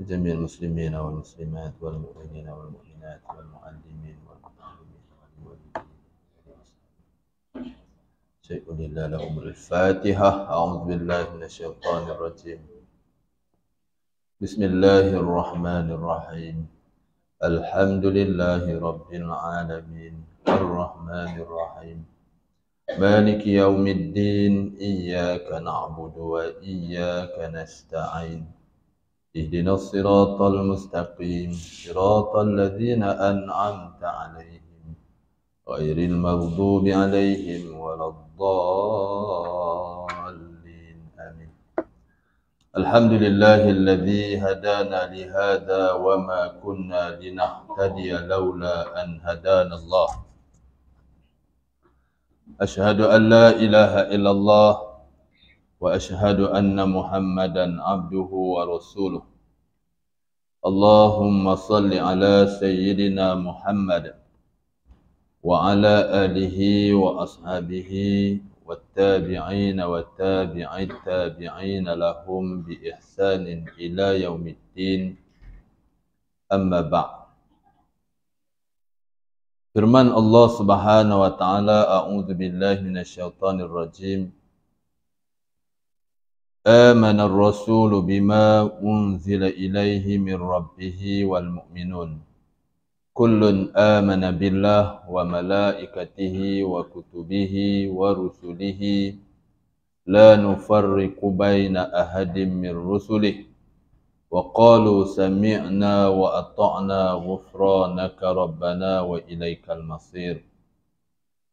لجميع المسلمين والمسلمات والمؤمنين والمؤمنات والمعلمين والمعلمين والمعلمين شيء لله لهم الفاتحة أعوذ بالله من الشيطان الرجيم بسم الله الرحمن الرحيم الحمد لله رب العالمين الرحمن الرحيم مالك يوم الدين إياك نعبد وإياك نستعين اهدنا الصراط المستقيم صراط الذين أنعمت عليهم غير المغضوب عليهم ولا الضالين آمين الحمد لله الذي هدانا لهذا وما كنا لنهتدي لولا أن هدانا الله أشهد أن لا إله إلا الله واشهد ان محمدا عبده ورسوله اللهم صل على سيدنا محمد وعلى اله واصحابه والتابعين والتابعي التابعين لهم باحسان الى يوم الدين اما بعد firman Allah Subhanahu wa taala a'udzu billahi minasyaitonir rajim آمن الرسول بما أنزل إليه من ربه والمؤمنون كل آمن بالله وملائكته وكتبه ورسله لا نفرق بين أحد من رسله وقالوا سمعنا وأطعنا غفرانك ربنا وإليك المصير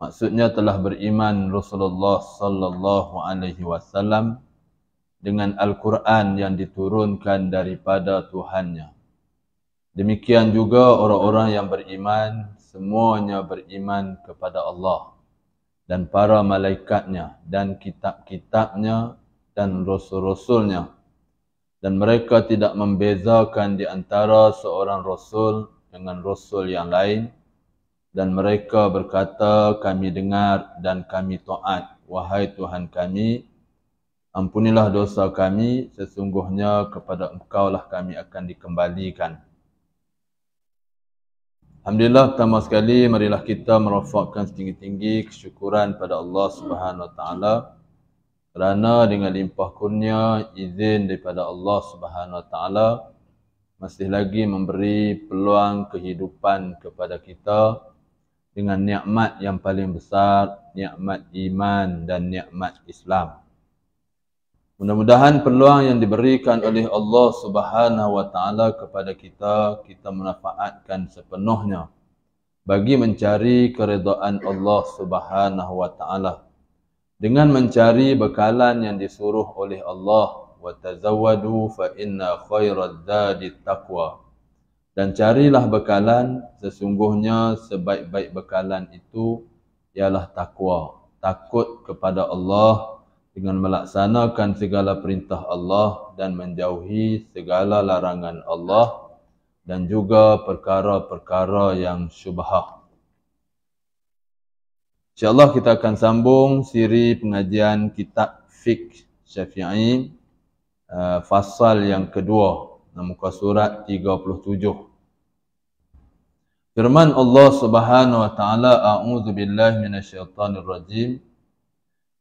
maksudnya telah beriman Rasulullah sallallahu alaihi wasallam dengan Al-Quran yang diturunkan daripada Tuhannya. Demikian juga orang-orang yang beriman, semuanya beriman kepada Allah dan para malaikatnya dan kitab-kitabnya dan rasul-rasulnya. Dan mereka tidak membezakan di antara seorang rasul dengan rasul yang lain. Dan mereka berkata, kami dengar dan kami to'at. Wahai Tuhan kami Ampunilah dosa kami, sesungguhnya kepada engkau lah kami akan dikembalikan. Alhamdulillah, pertama sekali marilah kita merofakkan setinggi-tinggi kesyukuran pada Allah Subhanahu Wa Taala kerana dengan limpah kurnia izin daripada Allah Subhanahu Wa Taala masih lagi memberi peluang kehidupan kepada kita dengan nikmat yang paling besar, nikmat iman dan nikmat Islam. Mudah-mudahan peluang yang diberikan oleh Allah Subhanahu wa taala kepada kita kita manfaatkan sepenuhnya bagi mencari keredaan Allah Subhanahu wa taala dengan mencari bekalan yang disuruh oleh Allah wa tazawwadu fa inna khairaz zadi taqwa dan carilah bekalan sesungguhnya sebaik-baik bekalan itu ialah takwa takut kepada Allah dengan melaksanakan segala perintah Allah dan menjauhi segala larangan Allah dan juga perkara-perkara yang syubhah. Allah kita akan sambung siri pengajian kitab Fiqh Syafi'i uh, Fasal yang kedua, muka surat 37. Firman Allah subhanahu wa ta'ala, A'udhu billahi minasyaitanirrajim. rajim.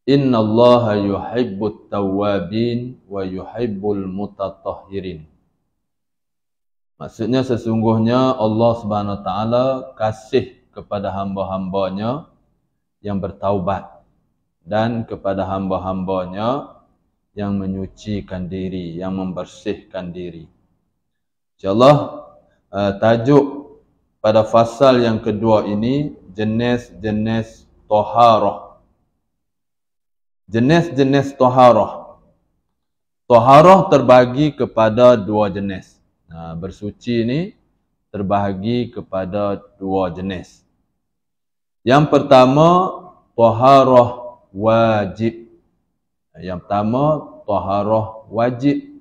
Inna Allah yuhibbut tawabin wa yuhibbul mutatahhirin. Maksudnya sesungguhnya Allah Subhanahu wa taala kasih kepada hamba-hambanya yang bertaubat dan kepada hamba-hambanya yang menyucikan diri, yang membersihkan diri. insya eh, tajuk pada fasal yang kedua ini jenis-jenis taharah -jenis jenis-jenis toharah. Toharah terbagi kepada dua jenis. Nah, ha, bersuci ni terbagi kepada dua jenis. Yang pertama, toharah wajib. Ha, yang pertama, toharah wajib.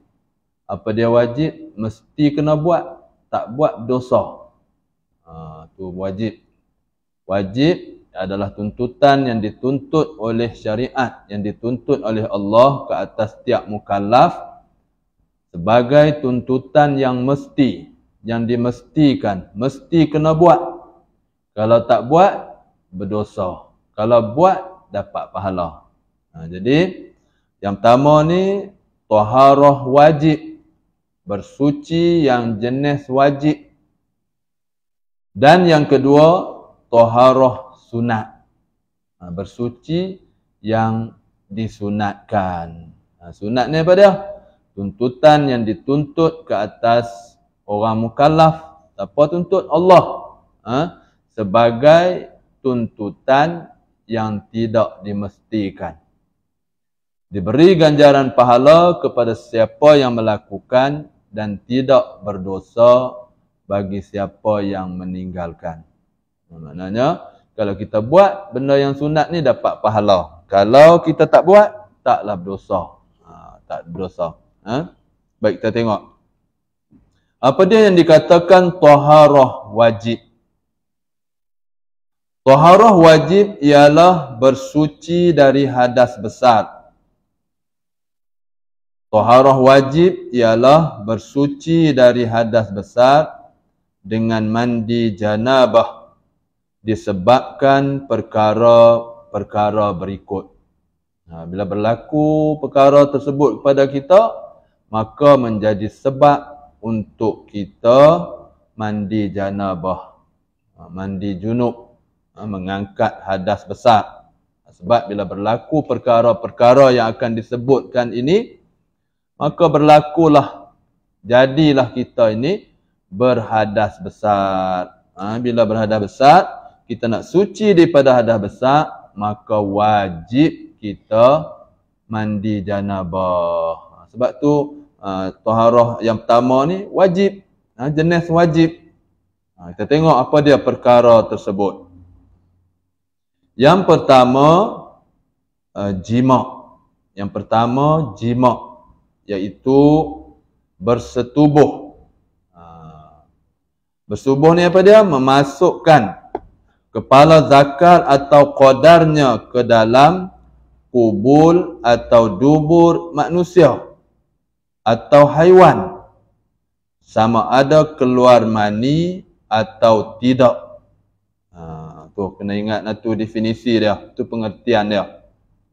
Apa dia wajib? Mesti kena buat. Tak buat dosa. Ha, tu wajib. Wajib adalah tuntutan yang dituntut oleh syariat yang dituntut oleh Allah ke atas tiap mukallaf sebagai tuntutan yang mesti yang dimestikan mesti kena buat kalau tak buat berdosa kalau buat dapat pahala ha, jadi yang pertama ni taharah wajib bersuci yang jenis wajib dan yang kedua toharoh sunat. Ha, bersuci yang disunatkan. Ha, sunat ni apa dia? Tuntutan yang dituntut ke atas orang mukallaf. Siapa tuntut? Allah. Ha? Sebagai tuntutan yang tidak dimestikan. Diberi ganjaran pahala kepada siapa yang melakukan dan tidak berdosa bagi siapa yang meninggalkan. Maknanya, kalau kita buat, benda yang sunat ni dapat pahala. Kalau kita tak buat, taklah berdosa. Ha, tak berdosa. Ha? Baik, kita tengok. Apa dia yang dikatakan taharah wajib? Taharah wajib ialah bersuci dari hadas besar. Taharah wajib ialah bersuci dari hadas besar dengan mandi janabah disebabkan perkara-perkara berikut. Ha, bila berlaku perkara tersebut kepada kita, maka menjadi sebab untuk kita mandi janabah, ha, mandi junub, ha, mengangkat hadas besar. Sebab bila berlaku perkara-perkara yang akan disebutkan ini, maka berlakulah, jadilah kita ini berhadas besar. Ha, bila berhadas besar, kita nak suci daripada hadah besar, maka wajib kita mandi janabah. Ha, sebab tu uh, taharah yang pertama ni wajib, uh, jenis wajib. Uh, kita tengok apa dia perkara tersebut. Yang pertama uh, jima. Yang pertama jima iaitu bersetubuh. Uh, bersetubuh ni apa dia? Memasukkan kepala zakar atau kodarnya ke dalam kubul atau dubur manusia atau haiwan sama ada keluar mani atau tidak ha, tu kena ingat tu definisi dia tu pengertian dia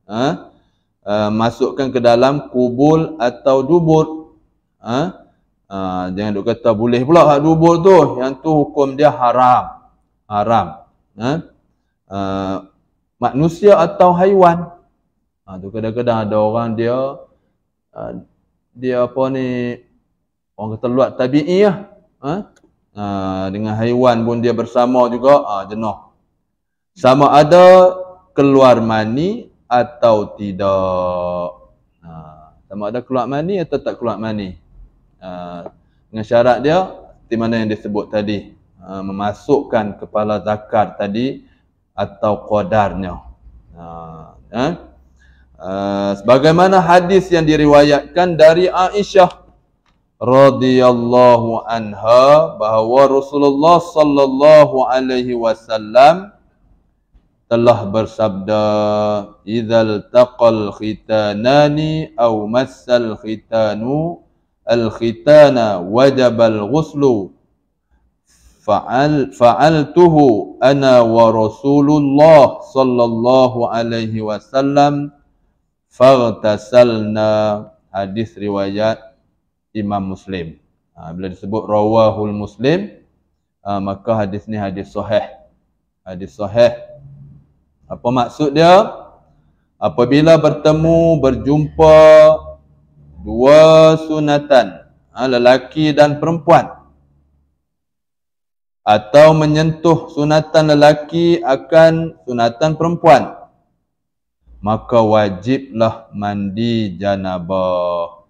ha? ha, masukkan ke dalam kubul atau dubur ha? ha, jangan duk kata boleh pula dubur tu yang tu hukum dia haram haram ha? uh, manusia atau haiwan. Ha, tu kadang-kadang ada orang dia uh, dia apa ni orang kata luat tabi'i lah. Ha? Uh, dengan haiwan pun dia bersama juga uh, jenuh. Sama ada keluar mani atau tidak. Ha, sama ada keluar mani atau tak keluar mani. Ha, dengan syarat dia, di mana yang disebut tadi. Ha, memasukkan kepala zakat tadi atau qadarnya. Ha, ya. ha, sebagaimana hadis yang diriwayatkan dari Aisyah radhiyallahu anha bahawa Rasulullah sallallahu alaihi wasallam telah bersabda idzal taqal khitanani aw massal khitanu al khitana wajabal ghuslu fa'al fa'altuhu ana wa rasulullah sallallahu alaihi wasallam faghtasalna hadis riwayat Imam Muslim ha, bila disebut rawahul muslim ha, maka hadis ni hadis sahih hadis sahih apa maksud dia apabila bertemu berjumpa dua sunatan ha, lelaki dan perempuan atau menyentuh sunatan lelaki akan sunatan perempuan maka wajiblah mandi janabah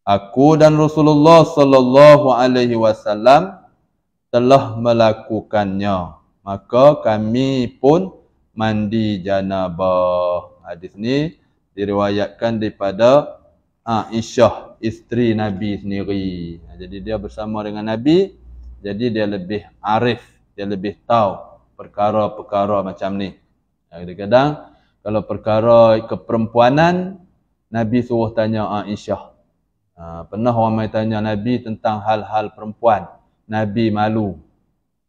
aku dan Rasulullah sallallahu alaihi wasallam telah melakukannya maka kami pun mandi janabah hadis ni diriwayatkan daripada Aisyah isteri Nabi sendiri jadi dia bersama dengan Nabi jadi dia lebih arif, dia lebih tahu perkara-perkara macam ni. Ha, kadang-kadang kalau perkara keperempuanan, Nabi suruh tanya ah, Aisyah. Ha, pernah orang mai tanya Nabi tentang hal-hal perempuan. Nabi malu.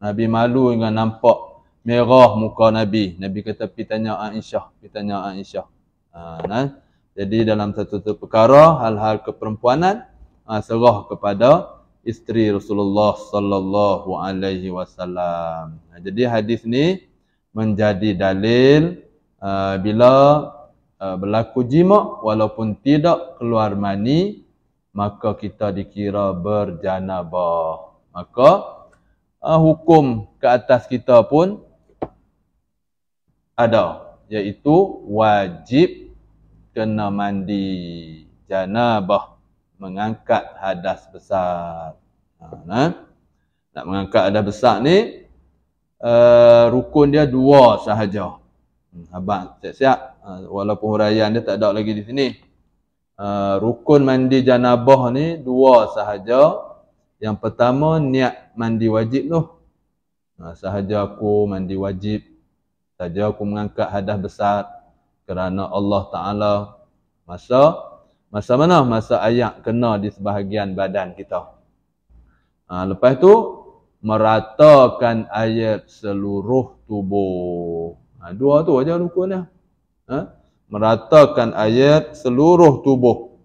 Nabi malu dengan nampak merah muka Nabi. Nabi kata, pergi tanya ah, Aisyah. Pergi tanya ah, Aisyah. Ha, nah. Jadi dalam satu-satu perkara, hal-hal keperempuanan, ha, serah kepada isteri Rasulullah sallallahu alaihi wasallam. Jadi hadis ni menjadi dalil uh, bila uh, berlaku jima walaupun tidak keluar mani maka kita dikira berjanabah. Maka uh, hukum ke atas kita pun ada iaitu wajib kena mandi janabah mengangkat hadas besar. Ha, nah. Nak mengangkat hadas besar ni, uh, rukun dia dua sahaja. Hmm, Abang siap-siap, uh, walaupun huraian dia tak ada lagi di sini. Uh, rukun mandi janabah ni dua sahaja. Yang pertama, niat mandi wajib tu. Uh, sahaja aku mandi wajib. Sahaja aku mengangkat hadas besar kerana Allah Ta'ala masa Masa mana? Masa ayak kena di sebahagian badan kita. Ha, lepas tu, meratakan ayat seluruh tubuh. Ha, dua tu aja rukunnya. Ha? Meratakan ayat seluruh tubuh.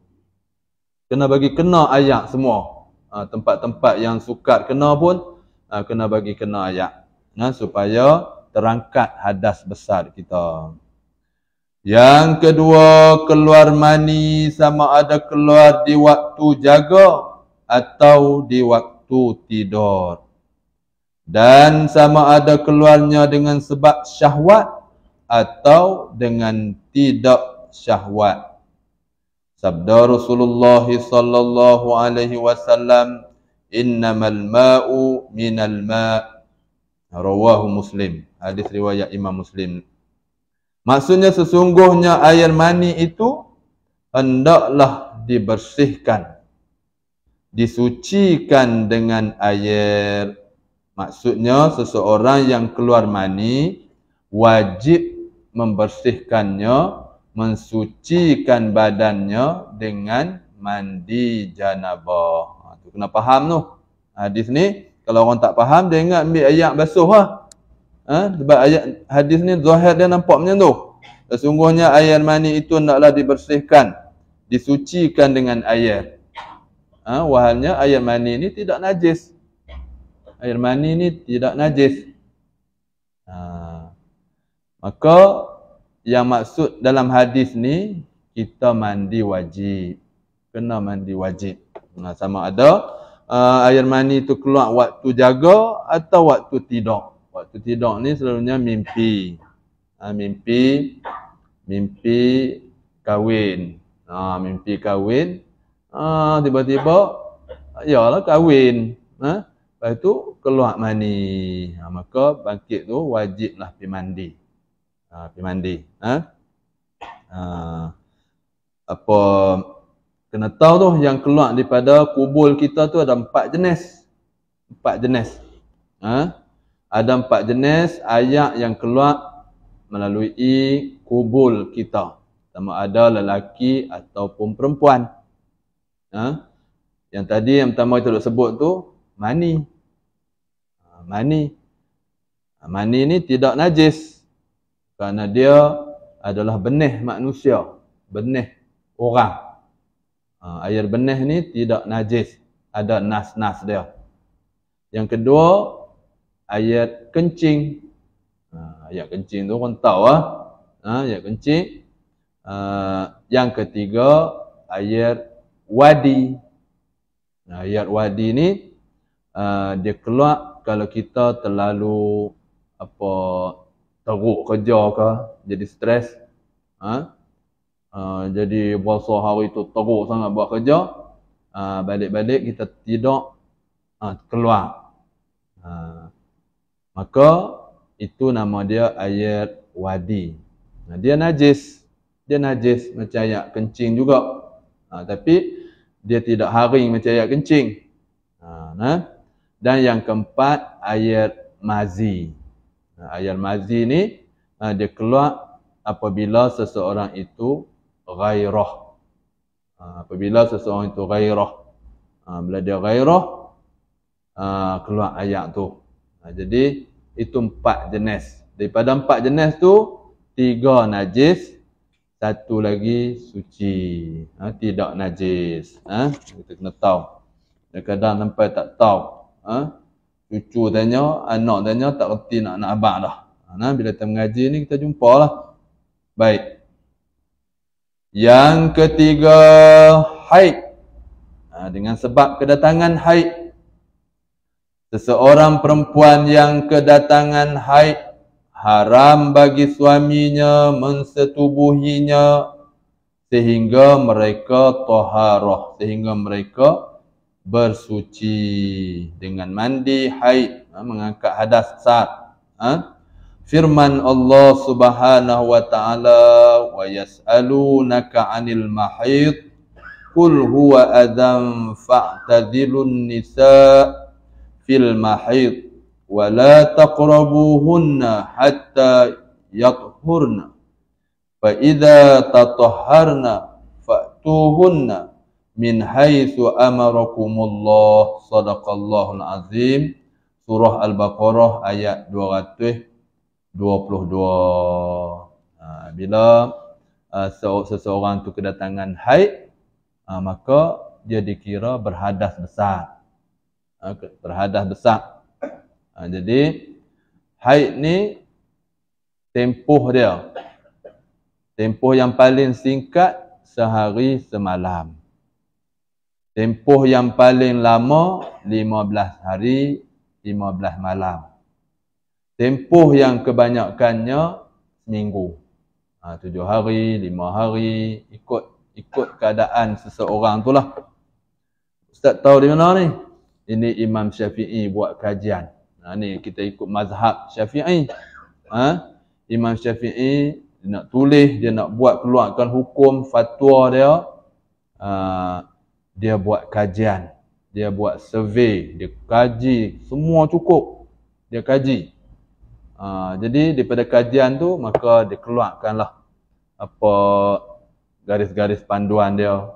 Kena bagi kena ayat semua. Ha, tempat-tempat yang sukar kena pun, ha, kena bagi kena ayat. Ha, supaya terangkat hadas besar kita. Yang kedua, keluar mani sama ada keluar di waktu jaga atau di waktu tidur. Dan sama ada keluarnya dengan sebab syahwat atau dengan tidak syahwat. Sabda Rasulullah sallallahu alaihi wasallam, "Innamal ma'u minal ma'." Rawahu Muslim. Hadis riwayat Imam Muslim Maksudnya sesungguhnya air mani itu hendaklah dibersihkan. Disucikan dengan air. Maksudnya seseorang yang keluar mani wajib membersihkannya, mensucikan badannya dengan mandi janabah. Itu ha, kena faham tu. Hadis ni kalau orang tak faham dia ingat ambil air basuh lah. Ha? ha? sebab ayat hadis ni zahir dia nampak macam tu sesungguhnya air mani itu naklah dibersihkan disucikan dengan air ha? wahalnya air mani ni tidak najis air mani ni tidak najis ha. maka yang maksud dalam hadis ni kita mandi wajib kena mandi wajib nah, sama ada uh, air mani tu keluar waktu jaga atau waktu tidur Waktu tidur ni selalunya mimpi. Ha, mimpi mimpi kahwin. Ha, mimpi kahwin. Ha, tiba-tiba iyalah kahwin. Ha? Lepas tu keluar mandi, Ha, maka bangkit tu wajiblah pergi mandi. Ha, pergi mandi. Ha? Ha, apa kena tahu tu yang keluar daripada kubul kita tu ada empat jenis. Empat jenis. Ha? ada empat jenis ayat yang keluar melalui kubul kita. Sama ada lelaki ataupun perempuan. Ha? Yang tadi yang pertama kita dah sebut tu, mani. Ha, mani. Ha, mani ni tidak najis. Kerana dia adalah benih manusia. Benih orang. Ha, air benih ni tidak najis. Ada nas-nas dia. Yang kedua, ayat kencing. Ha, ayat kencing tu orang tahu lah. Ha, ayat kencing. Ha, yang ketiga, ayat wadi. Ayat wadi ni, dia keluar kalau kita terlalu apa teruk kerja ke, jadi stres. Ha? Uh, jadi puasa hari tu teruk sangat buat kerja uh, balik-balik kita tidak uh, keluar uh, maka itu nama dia air wadi. Nah, dia najis. Dia najis macam ayat kencing juga. Ha, tapi dia tidak haring macam ayat kencing. Ha, nah. Dan yang keempat air mazi. Ha, ayat mazi ni ha, dia keluar apabila seseorang itu gairah. Ha, apabila seseorang itu gairah. Ha, bila dia gairah ha, ah, keluar ayat tu. Ha, jadi itu empat jenis. Daripada empat jenis tu tiga najis, satu lagi suci. Ha, tidak najis. Ha, kita kena tahu. Kadang-kadang sampai tak tahu. Ha, cucu tanya, anak tanya tak reti nak nak abang dah. Ha, bila kita mengaji ni kita jumpa lah. Baik. Yang ketiga haid. Ha, dengan sebab kedatangan haid Seseorang perempuan yang kedatangan haid haram bagi suaminya mensetubuhinya sehingga mereka taharah sehingga mereka bersuci dengan mandi haid ha, mengangkat hadas besar ha? firman Allah Subhanahu wa taala wa yasalunaka 'anil mahid qul huwa adam fa'tazilun nisaa fil mahid wa la taqrabuhunna hatta yathurna fa idza tatahharna fatuhunna min haitsu amarakumullah sadaqallahul azim surah al-baqarah ayat 222 ha, bila uh, seseorang tu kedatangan haid uh, maka dia dikira berhadas besar terhadas ha, besar. Ha, jadi haid ni tempoh dia. Tempoh yang paling singkat sehari semalam. Tempoh yang paling lama 15 hari 15 malam. Tempoh yang kebanyakannya minggu. Ha, tujuh hari, lima hari, ikut ikut keadaan seseorang tu lah. Ustaz tahu di mana ni? Ini Imam Syafi'i buat kajian. Ha, ni kita ikut mazhab Syafi'i. Ha? Imam Syafi'i nak tulis, dia nak buat keluarkan hukum, fatwa dia. Ha, dia buat kajian. Dia buat survey. Dia kaji. Semua cukup. Dia kaji. Ha, jadi daripada kajian tu, maka dia keluarkanlah apa garis-garis panduan dia.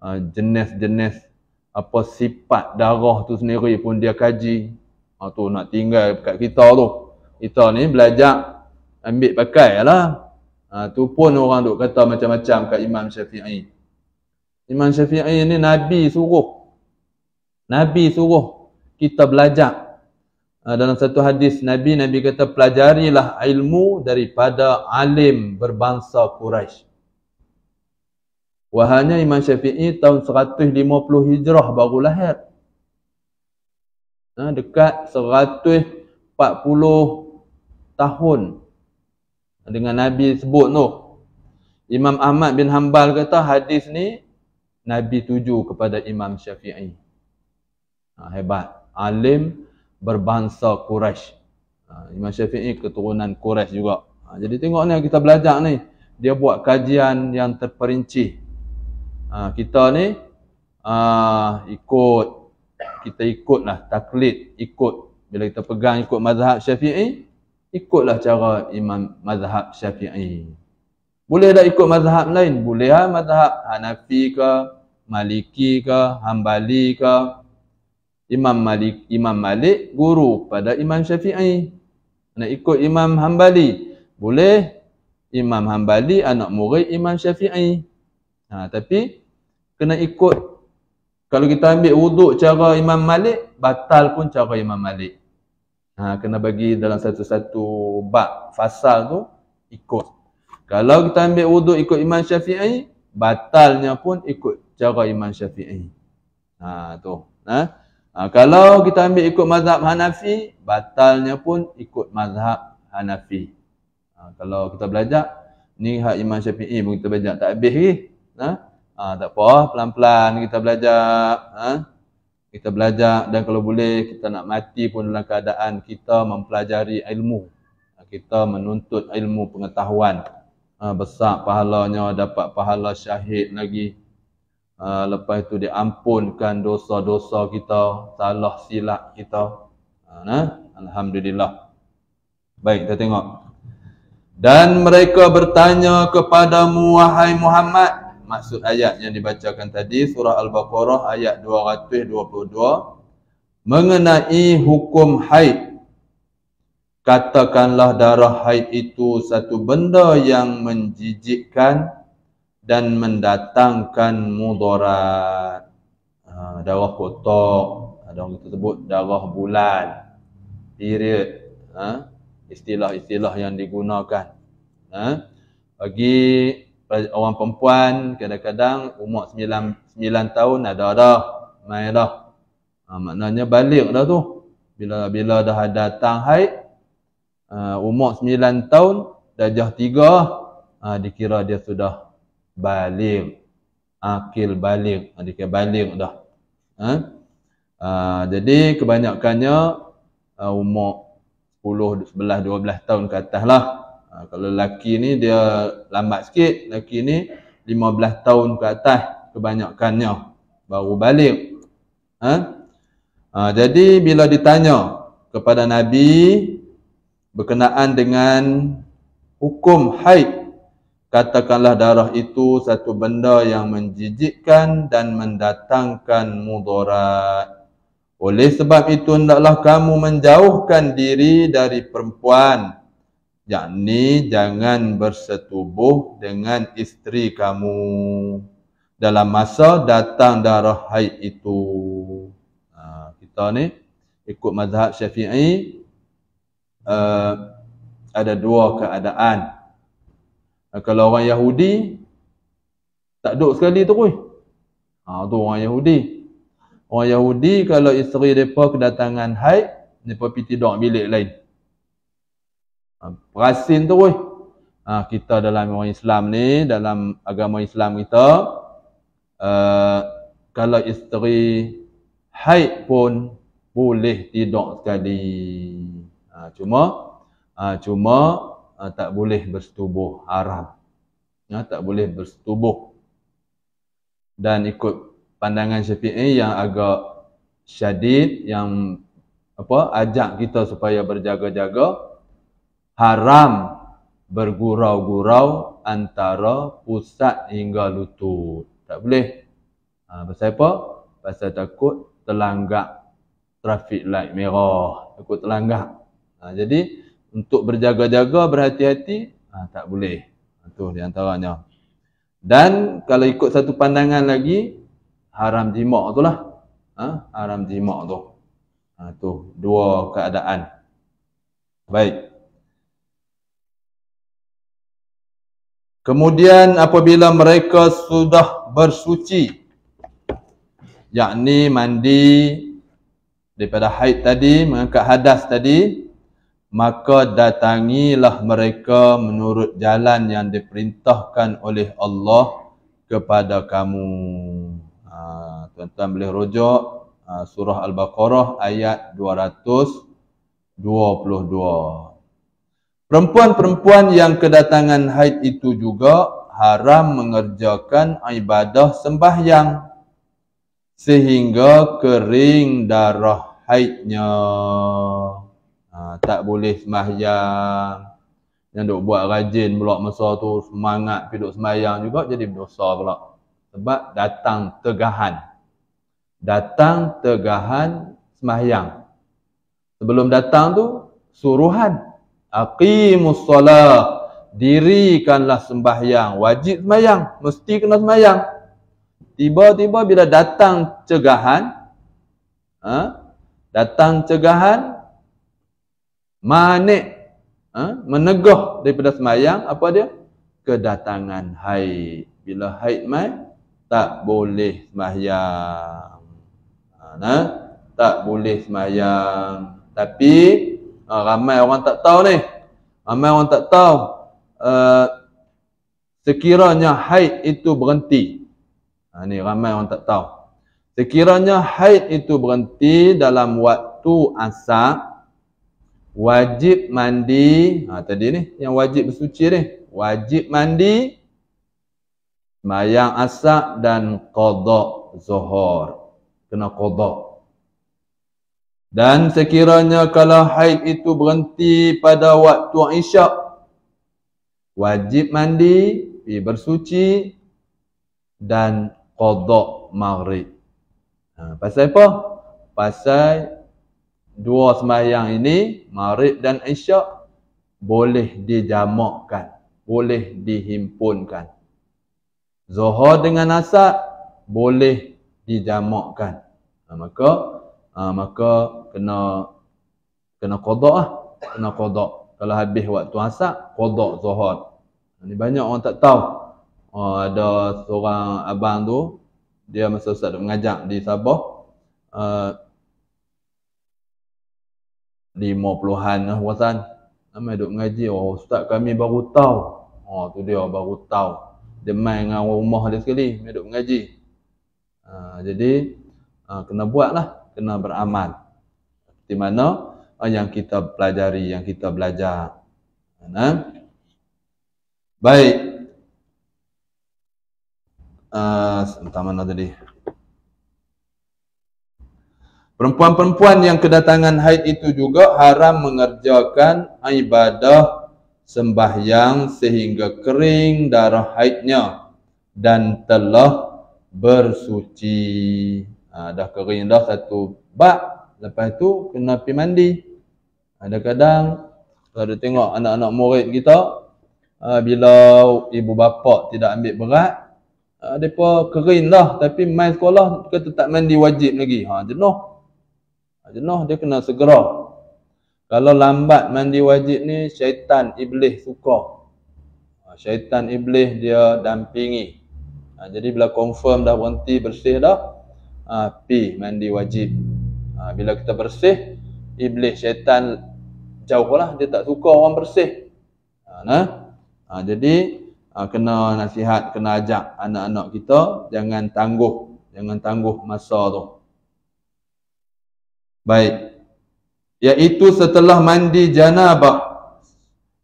Ha, jenis-jenis apa sifat darah tu sendiri pun dia kaji. Ha tu nak tinggal dekat kita tu. Kita ni belajar ambil pakai lah. Ha, tu pun orang duk kata macam-macam kat Imam Syafi'i. Imam Syafi'i ni Nabi suruh. Nabi suruh kita belajar. Ha, dalam satu hadis Nabi, Nabi kata pelajarilah ilmu daripada alim berbangsa Quraisy. Wahanya Imam Syafi'i tahun 150 Hijrah baru lahir. Ha, dekat 140 tahun dengan Nabi sebut tu. Imam Ahmad bin Hanbal kata hadis ni Nabi tuju kepada Imam Syafi'i. Ha, hebat. Alim berbangsa Quraisy. Ha, Imam Syafi'i keturunan Quraisy juga. Ha, jadi tengok ni kita belajar ni. Dia buat kajian yang terperinci ha, kita ni ha, ikut kita ikutlah taklid ikut bila kita pegang ikut mazhab syafi'i ikutlah cara imam mazhab syafi'i boleh tak ikut mazhab lain boleh lah mazhab hanafi ke maliki ke hambali ke imam malik imam malik guru pada imam syafi'i nak ikut imam hambali boleh imam hambali anak murid imam syafi'i ha, tapi kena ikut kalau kita ambil wuduk cara Imam Malik, batal pun cara Imam Malik. Ha, kena bagi dalam satu-satu bab fasal tu ikut. Kalau kita ambil wuduk ikut Imam Syafi'i, batalnya pun ikut cara Imam Syafi'i. Ha tu. Ha? ha. kalau kita ambil ikut mazhab Hanafi, batalnya pun ikut mazhab Hanafi. Ha, kalau kita belajar ni hak Imam Syafi'i pun kita belajar tak habis lagi. Ha? Ha, tak apa, ah. pelan-pelan kita belajar. Ha? Kita belajar dan kalau boleh kita nak mati pun dalam keadaan kita mempelajari ilmu. Ah, kita menuntut ilmu pengetahuan. Ha, besar pahalanya, dapat pahala syahid lagi. Ha, lepas itu diampunkan dosa-dosa kita, salah silap kita. Ha, nah? Alhamdulillah. Baik, kita tengok. Dan mereka bertanya kepadamu, wahai Muhammad maksud ayat yang dibacakan tadi surah al-baqarah ayat 222 mengenai hukum haid katakanlah darah haid itu satu benda yang menjijikkan dan mendatangkan mudarat ha, darah kotor ada orang sebut darah bulan period ha? istilah-istilah yang digunakan ha? bagi orang perempuan kadang-kadang umur 9 9 tahun ada dah mai dah ha, maknanya balik dah tu bila bila dah datang haid uh, umur 9 tahun darjah 3 uh, ah, dikira dia sudah balik akil balik adik balik dah ha? uh, jadi kebanyakannya uh, umur 10 11 12 tahun ke atas lah Ha, kalau lelaki ni dia lambat sikit, lelaki ni 15 tahun ke atas kebanyakannya baru balik. Ha? ha? jadi bila ditanya kepada Nabi berkenaan dengan hukum haid, katakanlah darah itu satu benda yang menjijikkan dan mendatangkan mudarat. Oleh sebab itu, hendaklah kamu menjauhkan diri dari perempuan yakni jangan bersetubuh dengan isteri kamu dalam masa datang darah haid itu. Ha, kita ni ikut mazhab syafi'i uh, ada dua keadaan. Ha, kalau orang Yahudi tak duduk sekali terus. Ha, tu orang Yahudi. Orang Yahudi kalau isteri mereka kedatangan haid, mereka pergi tidur bilik lain. Perasin ah, tu weh. Ha, kita dalam orang Islam ni, dalam agama Islam kita, uh, kalau isteri haid pun boleh tidur sekali. Ha, cuma ha, cuma ha, tak boleh bersetubuh haram. Ya, tak boleh bersetubuh. Dan ikut pandangan Syafi'i yang agak syadid, yang apa ajak kita supaya berjaga-jaga, haram bergurau-gurau antara pusat hingga lutut. Tak boleh. Ha, pasal apa? Pasal takut terlanggar trafik light merah. Takut terlanggar. Ha, jadi, untuk berjaga-jaga, berhati-hati, ha, tak boleh. Itu ha, di antaranya. Dan kalau ikut satu pandangan lagi, haram jimak tu lah. Ha? Haram jimak tu. Ha, tu dua keadaan. Baik. Kemudian apabila mereka sudah bersuci yakni mandi daripada haid tadi mengangkat hadas tadi maka datangilah mereka menurut jalan yang diperintahkan oleh Allah kepada kamu. Ha, tuan-tuan boleh rujuk ha, surah Al-Baqarah ayat 222. Perempuan-perempuan yang kedatangan haid itu juga haram mengerjakan ibadah sembahyang sehingga kering darah haidnya. Ha, tak boleh sembahyang. Yang dok buat rajin pula masa tu semangat pergi duk sembahyang juga jadi berdosa pula. Sebab datang tegahan. Datang tegahan sembahyang. Sebelum datang tu suruhan aqimus solah dirikanlah sembahyang wajib sembahyang mesti kena sembahyang tiba-tiba bila datang cegahan ha? datang cegahan manik ha? meneguh daripada sembahyang apa dia kedatangan haid bila haid mai tak boleh sembahyang ha, nah? tak boleh sembahyang tapi Ha, ramai orang tak tahu ni. Ramai orang tak tahu. Uh, sekiranya haid itu berhenti. Ha, ni ramai orang tak tahu. Sekiranya haid itu berhenti dalam waktu asar, wajib mandi, ha, tadi ni yang wajib bersuci ni, wajib mandi, mayang asar dan kodok zohor. Kena kodok. Dan sekiranya kalau haid itu berhenti pada waktu isyak, wajib mandi, bersuci dan kodok maghrib. Ha, pasal apa? Pasal dua semayang ini, maghrib dan isyak, boleh dijamakkan. Boleh dihimpunkan. Zohor dengan asad, boleh dijamakkan. Ha, maka, ha, maka, kena kena qadak lah. Kena qadak. Kalau habis waktu asap, qadak zuhur. Ini banyak orang tak tahu. Oh ada seorang abang tu, dia masa Ustaz tu mengajak di Sabah. Uh, lima puluhan lah kuasaan. Nama duduk mengaji, oh, Ustaz kami baru tahu. Oh tu dia baru tahu. Dia main dengan rumah dia sekali, dia duduk mengaji. Uh, jadi, uh, kena buat lah. Kena beramal di mana eh, yang kita pelajari, yang kita belajar. Nah. Baik. Ah, eh, uh, entah mana tadi. Perempuan-perempuan yang kedatangan haid itu juga haram mengerjakan ibadah sembahyang sehingga kering darah haidnya dan telah bersuci. Ha, dah kering dah satu bak Lepas tu kena pergi mandi. Ada ah, kadang kalau dia tengok anak-anak murid kita uh, bila ibu bapa tidak ambil berat uh, depa kering lah tapi main sekolah kata tak mandi wajib lagi. Ha jenuh. Ha, jenuh dia kena segera. Kalau lambat mandi wajib ni syaitan iblis suka. Ha, syaitan iblis dia dampingi. Ha, jadi bila confirm dah berhenti bersih dah, ha, pi mandi wajib. Ha, bila kita bersih iblis syaitan jauhlah dia tak suka orang bersih ha, nah ha, jadi ha, kena nasihat kena ajak anak-anak kita jangan tangguh jangan tangguh masa tu baik iaitu setelah mandi janabah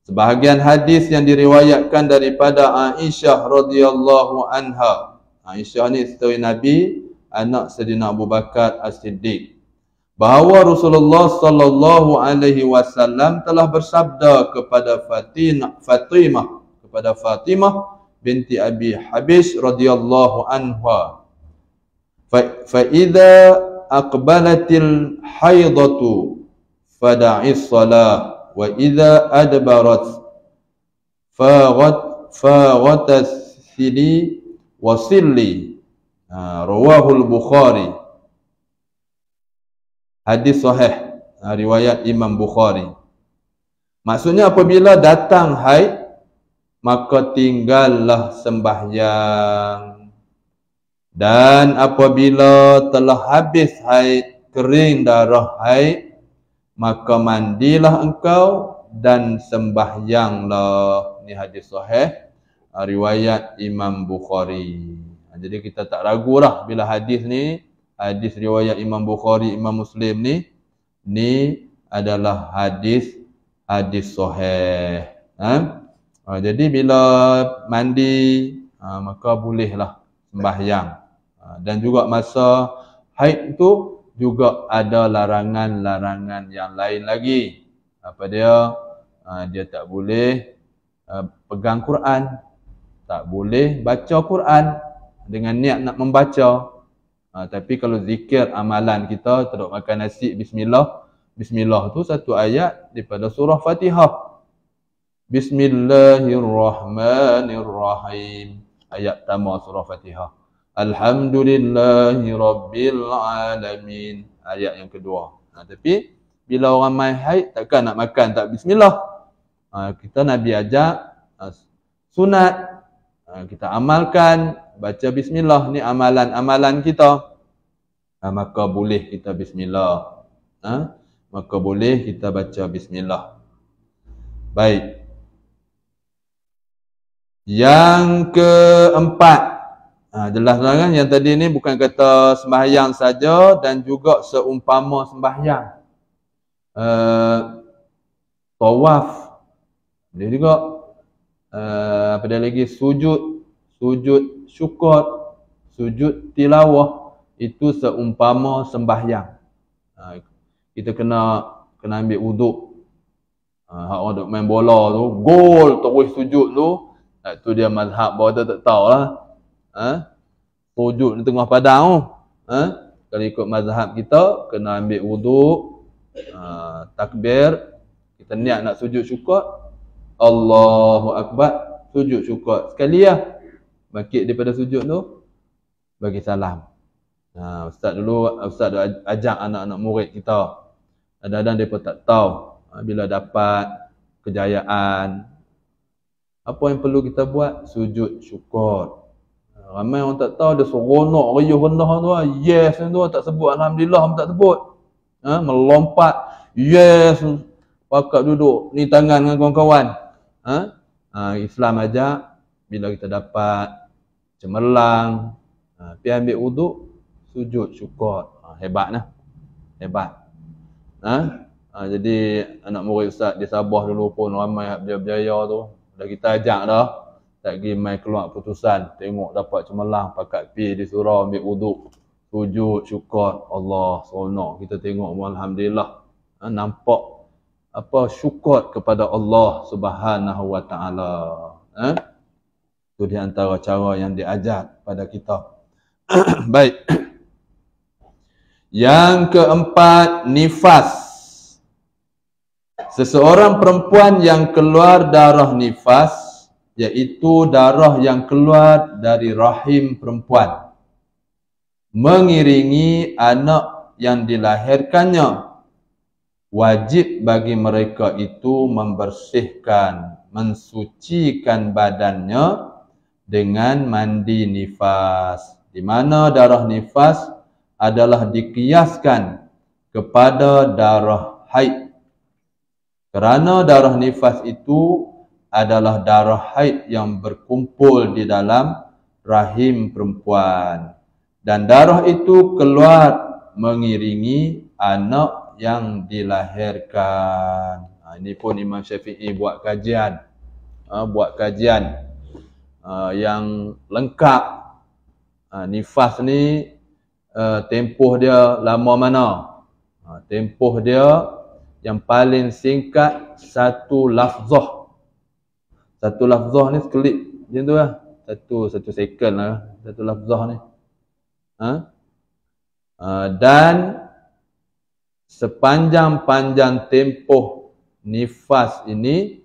sebahagian hadis yang diriwayatkan daripada Aisyah radhiyallahu anha Aisyah ni isteri Nabi anak Saidina Abu Bakar As-Siddiq bahawa Rasulullah sallallahu alaihi wasallam telah bersabda kepada Fatimah kepada Fatimah binti Abi Habis radhiyallahu anha fa idza aqbalatil haidatu fada'i salah wa idza adbarat faghat faghatasili wasilli ha, ah, rawahu bukhari Hadis sahih ah, riwayat Imam Bukhari. Maksudnya apabila datang haid maka tinggallah sembahyang. Dan apabila telah habis haid kering darah haid maka mandilah engkau dan sembahyanglah. Ini hadis sahih ah, riwayat Imam Bukhari. Ah, jadi kita tak ragu lah bila hadis ni hadis riwayat Imam Bukhari, Imam Muslim ni ni adalah hadis hadis sahih. Kan? Ha? jadi bila mandi ha, maka bolehlah sembahyang. Ha, dan juga masa haid tu juga ada larangan-larangan yang lain lagi. Apa dia? Ha, dia tak boleh ha, pegang Quran, tak boleh baca Quran dengan niat nak membaca. Ha, tapi kalau zikir amalan kita teruk makan nasi bismillah bismillah tu satu ayat daripada surah Fatihah. Bismillahirrahmanirrahim. Ayat pertama surah Fatihah. Alhamdulillahirabbilalamin. Ayat yang kedua. Ha, tapi bila orang mai haid takkan nak makan tak bismillah. Ha, kita Nabi ajak ha, sunat ha, kita amalkan baca bismillah ni amalan-amalan kita. Ha, maka boleh kita bismillah. Ha? Maka boleh kita baca bismillah. Baik. Yang keempat. Ha, jelas kan yang tadi ni bukan kata sembahyang saja dan juga seumpama sembahyang. Uh, tawaf. Dia juga. Uh, apa dia lagi? Sujud. Sujud syukur, sujud tilawah itu seumpama sembahyang. Ha, kita kena kena ambil wuduk. Ha, orang duk main bola tu, gol terus sujud tu, ha, tu dia mazhab bawah tu tak tahulah. Ha? Sujud di tengah padang tu. Ha? Kalau ikut mazhab kita, kena ambil wuduk, ha, takbir, kita niat nak sujud syukur, Allahu Akbar, sujud syukur. Sekali lah. Ya? bangkit daripada sujud tu bagi salam. Ha, ustaz dulu ustaz dulu ajak anak-anak murid kita. Ada-ada kadang depa tak tahu ha, bila dapat kejayaan apa yang perlu kita buat? Sujud syukur. Ha, ramai orang tak tahu dia seronok riuh rendah tu ah. Yes tu tak sebut alhamdulillah pun tak sebut. Ha, melompat yes pakat duduk ni tangan dengan kawan-kawan. Ha? ha Islam ajak bila kita dapat cemerlang ha, pi ambil wuduk sujud syukur ha, hebat nah hebat ha? ha, jadi anak murid ustaz di Sabah dulu pun ramai dia berjaya tu dah kita ajak dah tak pergi mai keluar putusan tengok dapat cemerlang pakat pi di surau ambil wuduk sujud syukur Allah seronok kita tengok alhamdulillah ha, nampak apa syukur kepada Allah Subhanahu wa taala Ha? Itu di antara cara yang diajar pada kita. Baik. Yang keempat, nifas. Seseorang perempuan yang keluar darah nifas, iaitu darah yang keluar dari rahim perempuan, mengiringi anak yang dilahirkannya, wajib bagi mereka itu membersihkan, mensucikan badannya, dengan mandi nifas di mana darah nifas adalah dikiaskan kepada darah haid kerana darah nifas itu adalah darah haid yang berkumpul di dalam rahim perempuan dan darah itu keluar mengiringi anak yang dilahirkan ha, ini pun Imam Syafi'i buat kajian ha, buat kajian Ah, yang lengkap uh, nifas ni uh, tempoh dia lama mana uh, tempoh dia yang paling singkat satu lafzah satu lafzah ni sekelip macam tu lah satu, satu second lah satu lafzah ni ha? uh, dan sepanjang-panjang tempoh nifas ini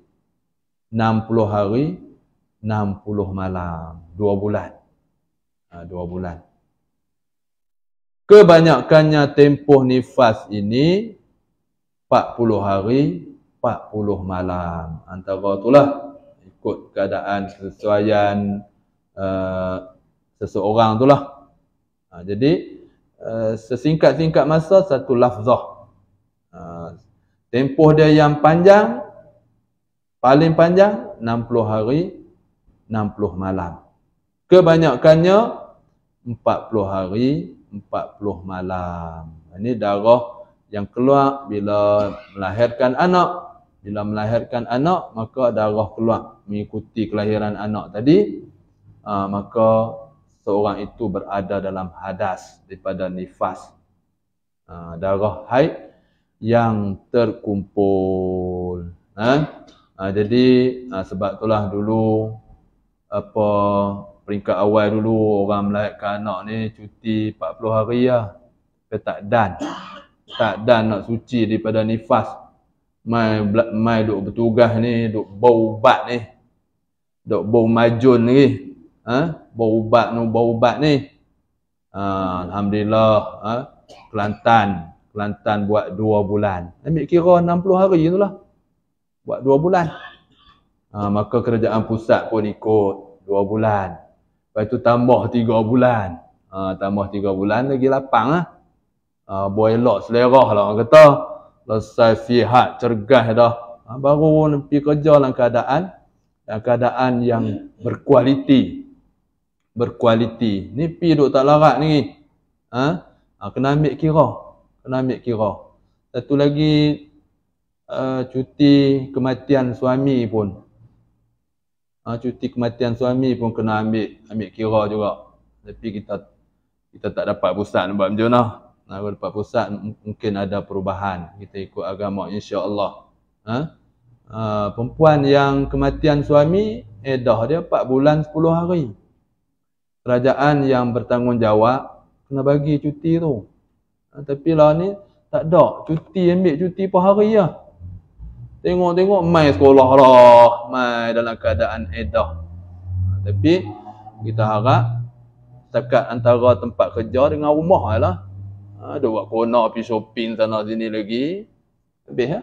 60 hari 60 malam, dua bulan. Ha, 2 bulan. Kebanyakannya tempoh nifas ini 40 hari, 40 malam. Antara itulah ikut keadaan kesesuaian uh, seseorang itulah. Ha, jadi uh, sesingkat-singkat masa satu lafzah. Ha, tempoh dia yang panjang paling panjang 60 hari 60 malam. Kebanyakannya 40 hari, 40 malam. Ini darah yang keluar bila melahirkan anak. Bila melahirkan anak, maka darah keluar mengikuti kelahiran anak tadi. Aa, ah, maka seorang itu berada dalam hadas daripada nifas. Aa, ah, darah haid yang terkumpul. Ha? Aa, ah, jadi aa, sebab itulah dulu apa peringkat awal dulu orang melahirkan anak ni cuti 40 hari lah. Dia tak dan. Tak dan nak suci daripada nifas. Mai mai duk bertugas ni, duk bau ubat ni. Duk bau majun ni. Ha? Bau ubat ni, bau ubat ni. Ha, Alhamdulillah. Ha? Kelantan. Kelantan buat 2 bulan. Ambil kira 60 hari tu lah. Buat 2 bulan. Ha, maka kerajaan pusat pun ikut dua bulan. Lepas tu tambah tiga bulan. Ha, tambah tiga bulan lagi lapang lah. Ha, ah, buat elok selera lah orang kata. Lesai fihat cergah dah. Ha, baru pergi kerja dalam keadaan. Dalam keadaan yang berkualiti. Berkualiti. Ni pi duk tak larat ni. Ha? ha kena ambil kira. Kena ambil kira. Satu lagi uh, cuti kematian suami pun ha, cuti kematian suami pun kena ambil ambil kira juga tapi kita kita tak dapat pusat nampak macam mana nah, kalau dapat pusat mungkin ada perubahan kita ikut agama insyaAllah ha? ha? perempuan yang kematian suami dah dia 4 bulan 10 hari kerajaan yang bertanggungjawab kena bagi cuti tu ha, tapi lah ni tak ada cuti ambil cuti per hari lah ya. Tengok-tengok mai sekolah lah, mai dalam keadaan edah. Ha, tapi kita harap dekat antara tempat kerja dengan rumah lah. Ada ha, buat kona pergi shopping sana sini lagi. Lebih ya.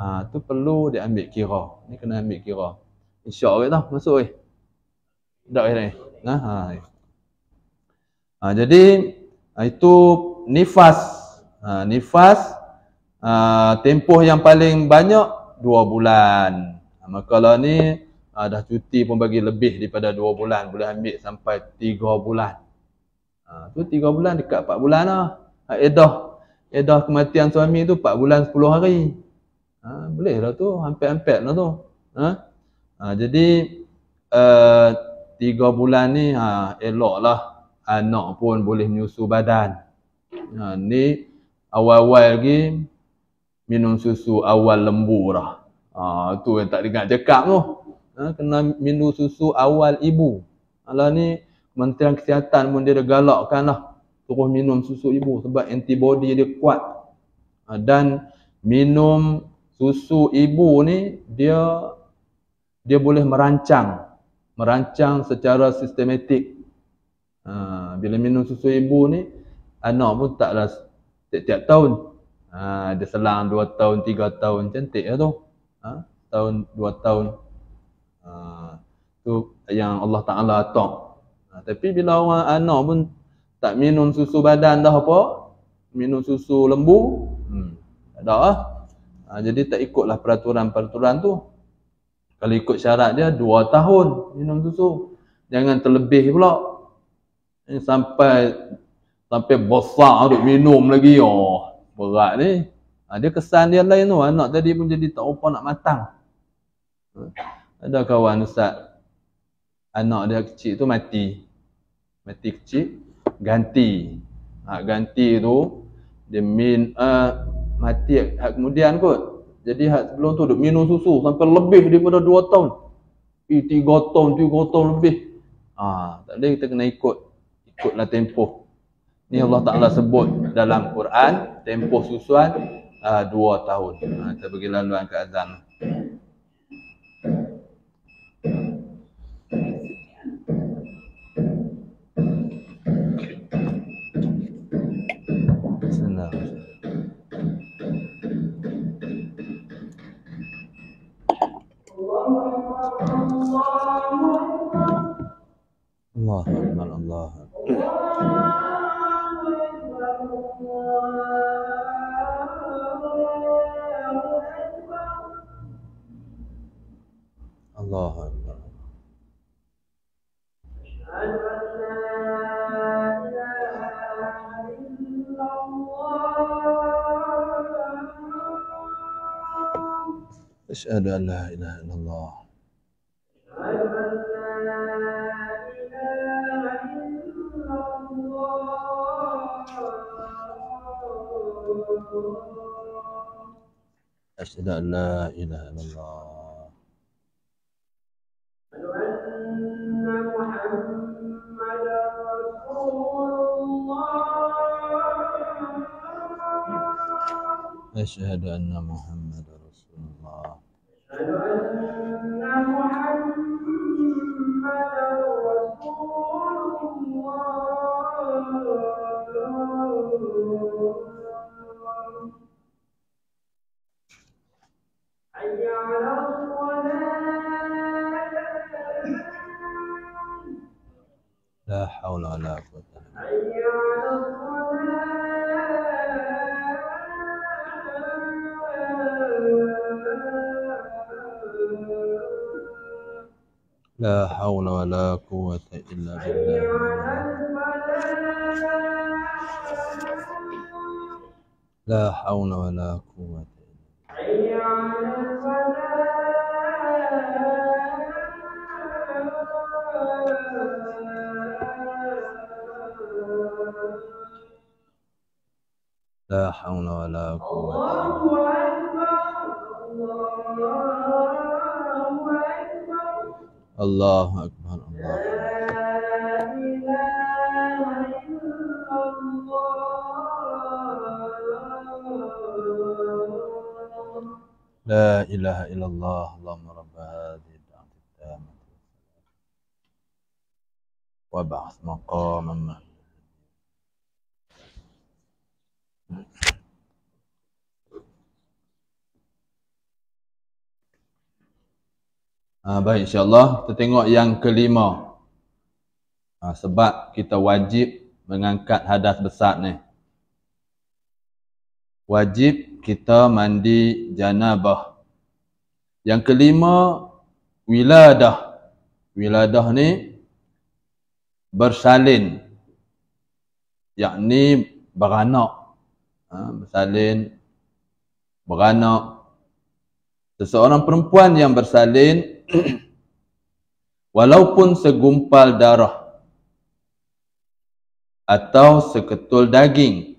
Ha, tu perlu diambil kira. Ni kena ambil kira. InsyaAllah lah masuk eh. Tak eh ni. Ha, ha. Ha, jadi ha, itu nifas. Ha, nifas. Uh, tempoh yang paling banyak dua bulan. Ah, maka lah ni uh, dah cuti pun bagi lebih daripada dua bulan. Boleh ambil sampai tiga bulan. Uh, tu tiga bulan dekat empat bulan lah. Uh, edah. Edah kematian suami tu empat bulan sepuluh hari. Uh, boleh lah tu. Hampir-hampir lah tu. Uh, uh, jadi uh, tiga bulan ni uh, elok lah. Anak pun boleh menyusu badan. Uh, ni awal-awal lagi minum susu awal lembu lah. Ha, tu yang tak dengar cakap tu. Ha, kena minum susu awal ibu. Alah ni, Kementerian Kesihatan pun dia dah galakkan lah. Suruh minum susu ibu sebab antibodi dia kuat. Ha, dan minum susu ibu ni, dia dia boleh merancang. Merancang secara sistematik. Ha, bila minum susu ibu ni, anak pun taklah tiap tahun Ha, dia selang dua tahun, tiga tahun. Cantik lah tu. Ha, tahun, dua tahun. Ha, tu yang Allah Ta'ala talk. Ha, tapi bila orang anak pun tak minum susu badan dah apa. Minum susu lembu. Hmm, tak ada lah. Ha, jadi tak ikutlah peraturan-peraturan tu. Kalau ikut syarat dia, 2 tahun minum susu. Jangan terlebih pula. Sampai sampai besar duk minum lagi. Oh berat ni. Ha, dia kesan dia lain tu. Anak tadi pun jadi tak rupa nak matang. Ada kawan Ustaz. Anak dia kecil tu mati. Mati kecil. Ganti. Ha, ganti tu. Dia min, uh, mati hak kemudian kot. Jadi hak sebelum tu duk minum susu sampai lebih daripada dua tahun. Eh, 3 tahun, 3 tahun lebih. Ah, ha, tak boleh kita kena ikut. Ikutlah tempoh. Ini Allah hmm. Ta'ala sebut dalam Quran, tempoh susuan uh, dua tahun. Uh, kita pergi laluan ke azan. أشهد أن لا إله إلا الله أشهد أن لا إله إلا الله أشهد أن لا محمدا رسول الله أشهد أن محمد لا حول ولا قوة لا حول ولا قوة إلا بالله لا حول ولا قوة إلا لا حول ولا قوة الله أكبر الله أكبر لا إله إلا الله اللهم رب هذه الدعوة التامة وابعث مقاما Ha, baik Insya Allah, kita tengok yang kelima ha, Sebab kita wajib mengangkat hadas besar nih wajib kita mandi janabah. Yang kelima, wiladah. Wiladah ni bersalin. Yakni beranak. Ha, bersalin, beranak. Seseorang perempuan yang bersalin, walaupun segumpal darah atau seketul daging,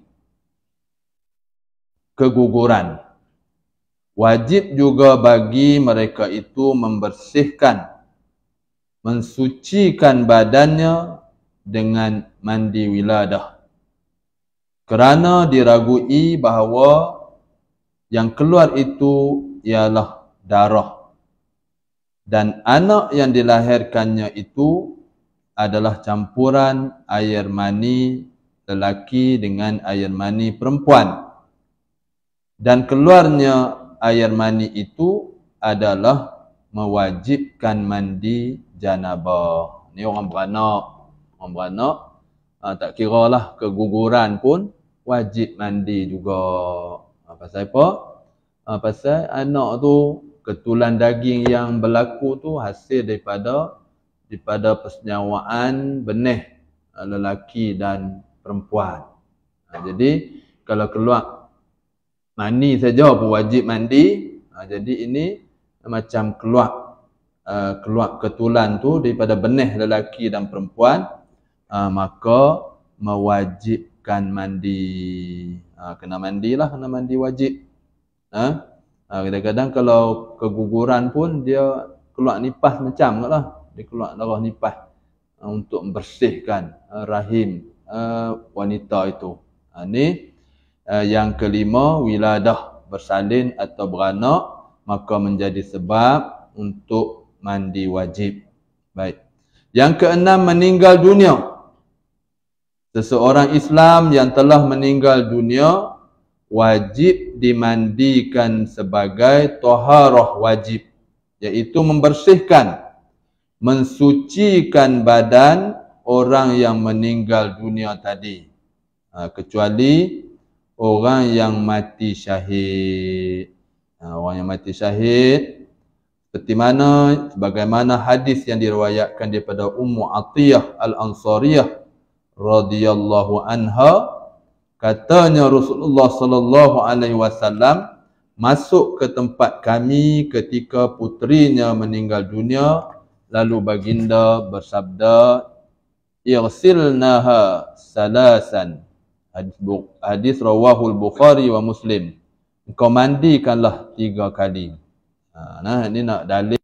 keguguran. Wajib juga bagi mereka itu membersihkan, mensucikan badannya dengan mandi wiladah. Kerana diragui bahawa yang keluar itu ialah darah dan anak yang dilahirkannya itu adalah campuran air mani lelaki dengan air mani perempuan dan keluarnya air mani itu adalah mewajibkan mandi janabah. Ni orang beranak, orang beranak ha, tak kira lah keguguran pun wajib mandi juga. Ha, pasal apa? Ha, pasal anak tu ketulan daging yang berlaku tu hasil daripada daripada persenyawaan benih ha, lelaki dan perempuan. Ha, jadi kalau keluar Mandi saja pun wajib mandi ha, jadi ini macam keluar uh, keluar ketulan tu daripada benih lelaki dan perempuan ha, maka mewajibkan mandi ha, kena mandilah kena mandi wajib ha? Ha, kadang-kadang kalau keguguran pun dia keluar nipas macam ke lah dia keluar darah nipas ha, untuk membersihkan ha, rahim uh, wanita itu ha, ni Eh, yang kelima wiladah bersalin atau beranak maka menjadi sebab untuk mandi wajib. Baik. Yang keenam meninggal dunia. Seseorang Islam yang telah meninggal dunia wajib dimandikan sebagai taharah wajib iaitu membersihkan mensucikan badan orang yang meninggal dunia tadi. Ha, kecuali orang yang mati syahid. Ha, orang yang mati syahid seperti mana sebagaimana hadis yang diriwayatkan daripada Ummu Atiyah Al-Ansariyah radhiyallahu anha katanya Rasulullah sallallahu alaihi wasallam masuk ke tempat kami ketika putrinya meninggal dunia lalu baginda bersabda irsilnaha salasan hadis rawahul bukhari wa muslim engkau mandikanlah tiga kali ha, nah ini nak dalil